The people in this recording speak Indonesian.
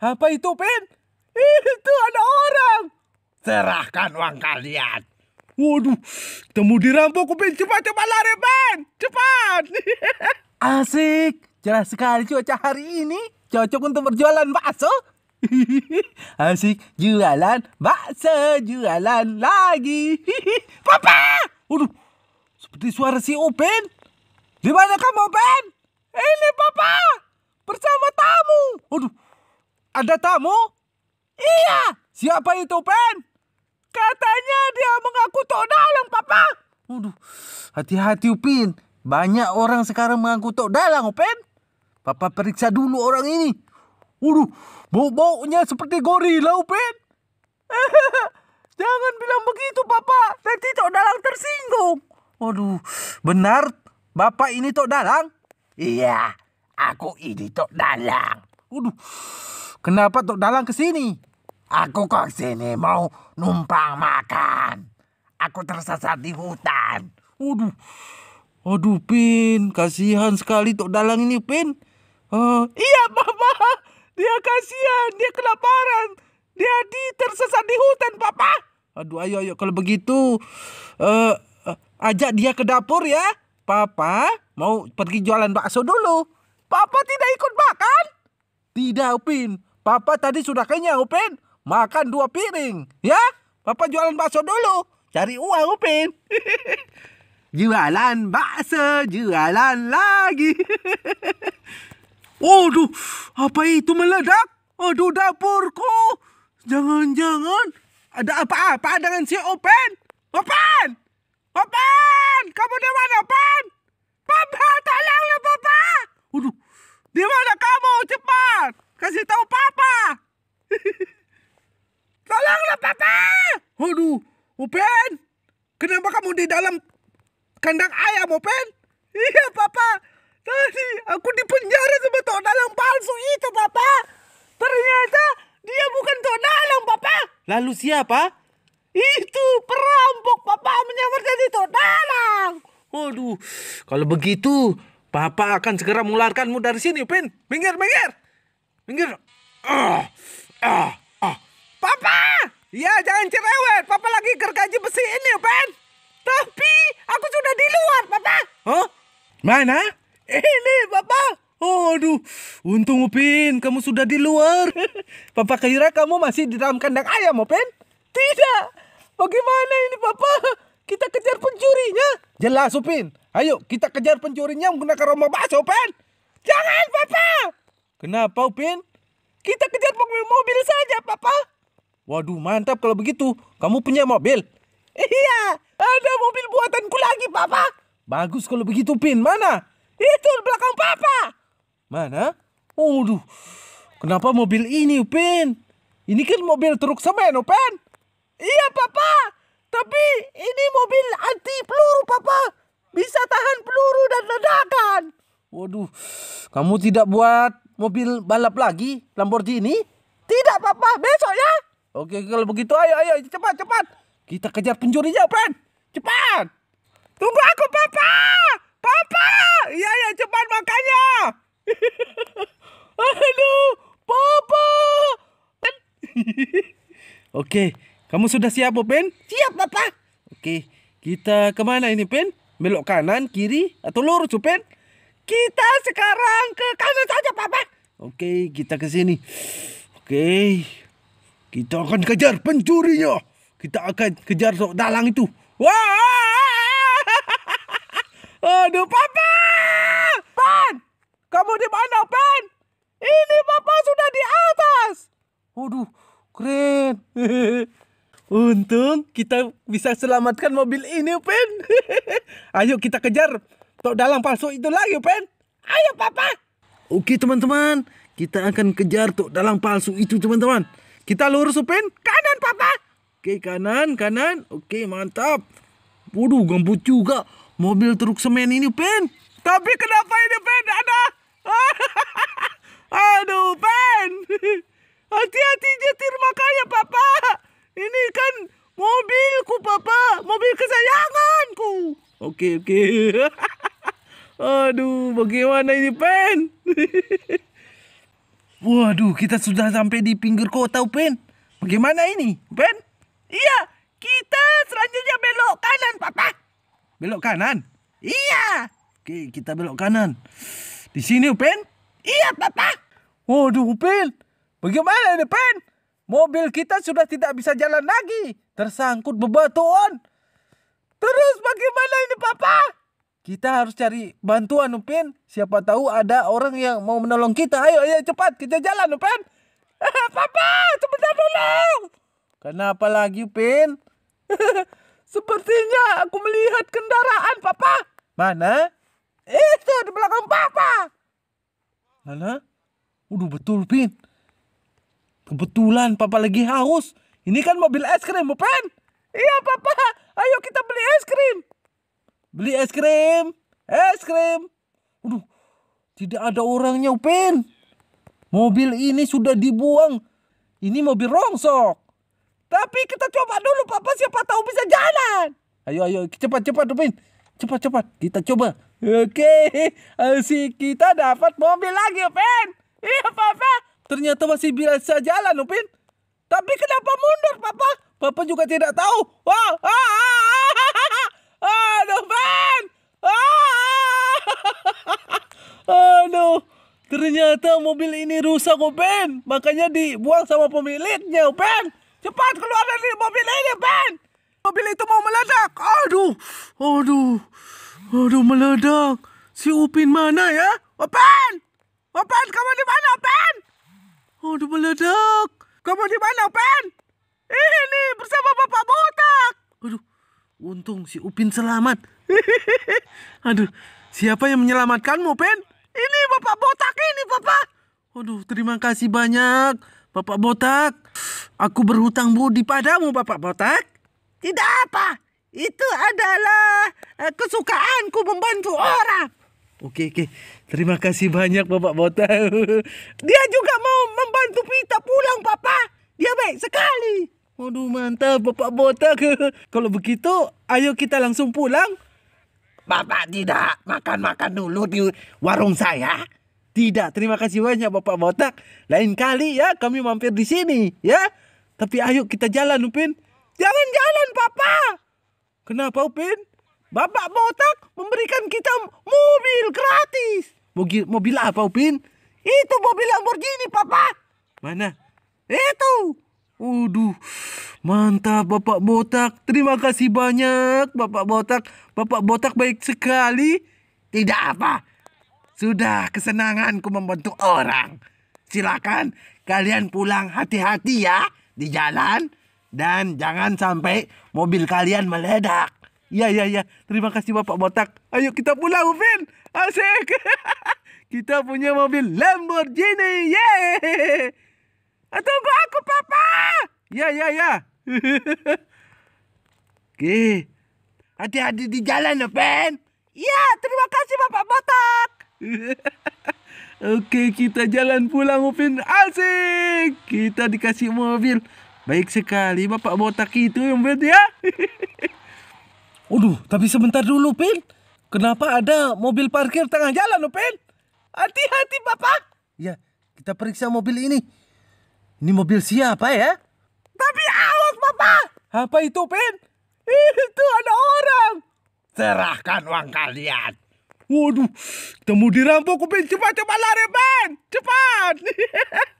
Apa itu, Pin? Itu ada orang. Serahkan uang kalian. Waduh, temu dirampok, Pin. Cepat, cepat lari, Pin. Cepat. Asik. Cerah sekali cuaca hari ini. Cocok untuk berjualan bakso. Asik, jualan bakso, jualan lagi. Papa! Waduh, seperti suara si Upin. Di mana kamu, Upin? Ini Papa, bersama tamu. Waduh, ada tamu? Iya. Siapa itu, Pen? Katanya dia mengaku tok dalang, Papa. Waduh, hati-hati Upin. Banyak orang sekarang mengaku tok dalang, Upin. Papa periksa dulu orang ini. Waduh, bau-baunya seperti gorila, Upin. Jangan bilang begitu, Papa. Nanti tok dalang tersinggung. Waduh, benar Bapak ini tok dalang? Iya, aku ini tok dalang. Waduh, Kenapa Tok Dalang ke sini? Aku kok sini mau numpang makan. Aku tersesat di hutan. Waduh. Aduh, Pin. Kasihan sekali Tok Dalang ini, Pin. Uh, iya, Papa. Dia kasihan. Dia kelaparan. Dia di tersesat di hutan, Papa. Aduh, ayo, ayo. Kalau begitu, uh, uh, ajak dia ke dapur ya. Papa mau pergi jualan bakso dulu. Papa tidak ikut makan. Tidak, Pin. Papa tadi sudah kenyang, Upin. Makan dua piring, ya? Papa jualan bakso dulu. Cari uang, Upin. jualan bakso, jualan lagi. Waduh, apa itu meledak? Aduh, dapurku. Jangan-jangan ada apa-apa dengan si Upin. Upin! Upin! Kamu di mana, Open? Papa, tolonglah, Papa! Waduh, di mana kamu? Cepat! Kasih tahu papa. Tolonglah papa. Aduh, upen Kenapa kamu di dalam kandang ayam, upen? Iya, papa. Tadi aku dipenjara sama tok dalang palsu itu, papa. Ternyata dia bukan tok dalang, papa. Lalu siapa? Itu perampok, papa menyamar jadi tok dalang. Waduh, kalau begitu Papa akan segera mengeluarkanmu dari sini, Upin. Minggir, minggir minggir ah ah ah papa ya jangan cerewet papa lagi gergaji besi ini Ben tapi aku sudah di luar papa Hah? mana ini papa Oh, aduh, untung Upin, kamu sudah di luar. Papa kira kamu masih di dalam kandang ayam, Upin. Tidak. Bagaimana ini, Papa? Kita kejar pencurinya. Jelas, Upin. Ayo, kita kejar pencurinya menggunakan rombong bakso, Upin. Jangan, Papa. Kenapa, Upin? Kita kejar mobil mobil saja, Papa. Waduh, mantap kalau begitu. Kamu punya mobil? Iya, ada mobil buatanku lagi, Papa. Bagus kalau begitu, Pin. Mana? Itu belakang Papa. Mana? Waduh, kenapa mobil ini, Pin? Ini kan mobil truk semen, ya, Upin. Iya, Papa. Tapi ini mobil anti peluru, Papa. Bisa tahan peluru dan ledakan. Waduh, kamu tidak buat mobil balap lagi Lamborghini? Tidak, Papa. Besok ya. Oke, kalau begitu ayo, ayo. Cepat, cepat. Kita kejar pencurinya, Fred. Cepat. Tunggu aku, Papa. Papa. Iya, ya. Cepat makanya. Aduh, Papa. Oke, kamu sudah siap, Pen? Siap, Papa. Oke, kita kemana ini, Pen? Belok kanan, kiri, atau lurus, Pen? Kita sekarang ke kanan saja, Papa. Oke, kita ke sini. Oke. Kita akan kejar pencurinya. Kita akan kejar sok dalang itu. Wah! Aduh, Papa! Pan! Kamu di mana, Pan? Ini Papa sudah di atas. Waduh, keren. Untung kita bisa selamatkan mobil ini, Pen. Ayo kita kejar Tok dalang palsu itu lagi, Pen. Ayo, Papa. Oke, teman-teman. Kita akan kejar Tok dalang palsu itu, teman-teman. Kita lurus, Pen. Kanan, Papa. Oke, kanan, kanan. Oke, mantap. Waduh, gambut juga. Mobil truk semen ini, Pen. Tapi kenapa ini, Pen? Ada. Aduh, Pen. Hati-hati jetir makanya, Papa. Ini kan mobilku, Papa. Mobil kesayanganku. Oke, oke. Okay. Aduh, bagaimana ini, Pen? Waduh, kita sudah sampai di pinggir kota, Pen. Bagaimana ini, Pen? Iya, kita selanjutnya belok kanan, Papa. Belok kanan? Iya. Oke, kita belok kanan. Di sini, Pen? Iya, Papa. Waduh, Pen. Bagaimana ini, Pen? Mobil kita sudah tidak bisa jalan lagi. Tersangkut bebatuan. Terus bagaimana ini, Papa? Kita harus cari bantuan Upin. Siapa tahu ada orang yang mau menolong kita. Ayo, ayo cepat kita jalan Upin. Papa, cepetan tolong. Kenapa lagi Upin? Sepertinya aku melihat kendaraan Papa. Mana? Itu di belakang Papa. Mana? udah betul Upin. Kebetulan Papa lagi haus. Ini kan mobil es krim, Upin. Iya, Papa. Ayo kita beli es krim. Beli es krim. Es krim. Aduh, tidak ada orangnya, Upin. Mobil ini sudah dibuang. Ini mobil rongsok. Tapi kita coba dulu, Papa. Siapa tahu bisa jalan. Ayo, ayo. Cepat, cepat, Upin. Cepat, cepat. Kita coba. Oke. Asik. Kita dapat mobil lagi, Upin. Iya, Papa. Ternyata masih bisa jalan, Upin. Tapi kenapa mundur, Papa? Papa juga tidak tahu. Wah, wow. Ah, ah, ah, Aduh Ben, ah! aduh Ternyata mobil ini rusak, Ben. Oh, Makanya dibuang sama pemiliknya, Ben. Oh, Cepat keluar dari mobil ini, Ben. Mobil itu mau meledak. Aduh, aduh, aduh meledak. Si Upin mana ya? Open, oh, Open, kamu di mana, Open? Aduh meledak. Kamu di mana, Open? Ini bersama Bapak Botak. Aduh, Untung si Upin selamat. Aduh, siapa yang menyelamatkanmu, Pen? Ini Bapak Botak ini, Bapak. Aduh, terima kasih banyak, Bapak Botak. Aku berhutang budi padamu, Bapak Botak. Tidak apa. Itu adalah eh, kesukaanku membantu orang. Oke, oke. Terima kasih banyak, Bapak Botak. Dia juga mau membantu kita pulang, Bapak. Dia baik sekali. Waduh mantap Bapak botak. Kalau begitu ayo kita langsung pulang. Bapak tidak makan-makan dulu di warung saya. Tidak, terima kasih banyak Bapak Botak. Lain kali ya kami mampir di sini ya. Tapi ayo kita jalan Upin. jalan jalan Papa. Kenapa Upin? Bapak Botak memberikan kita mobil gratis. Mobil, mobil apa Upin? Itu mobil Lamborghini Papa. Mana? Itu. Waduh, mantap Bapak Botak. Terima kasih banyak Bapak Botak. Bapak Botak baik sekali. Tidak apa. Sudah kesenanganku membentuk orang. Silakan kalian pulang hati-hati ya di jalan. Dan jangan sampai mobil kalian meledak. Iya, iya, iya. Terima kasih Bapak Botak. Ayo kita pulang, Upin. Asik. kita punya mobil Lamborghini. Yeay. Eh, tunggu aku, Papa. Ya, ya, ya. Oke. Hati-hati di jalan, ya, Ben. Iya, terima kasih, Bapak Botak. Oke, kita jalan pulang, Upin. Asik. Kita dikasih mobil. Baik sekali, Bapak Botak itu, yang Ben, ya. Waduh, tapi sebentar dulu, Pin. Kenapa ada mobil parkir tengah jalan, Pin? Hati-hati, Bapak. Ya, kita periksa mobil ini. Ini mobil siapa ya? Tapi awas, Papa! Apa itu, Pin? Itu ada orang! Serahkan uang kalian. Waduh, temu dirampok, Pin. Cepat, cepat lari, Pin! Cepat!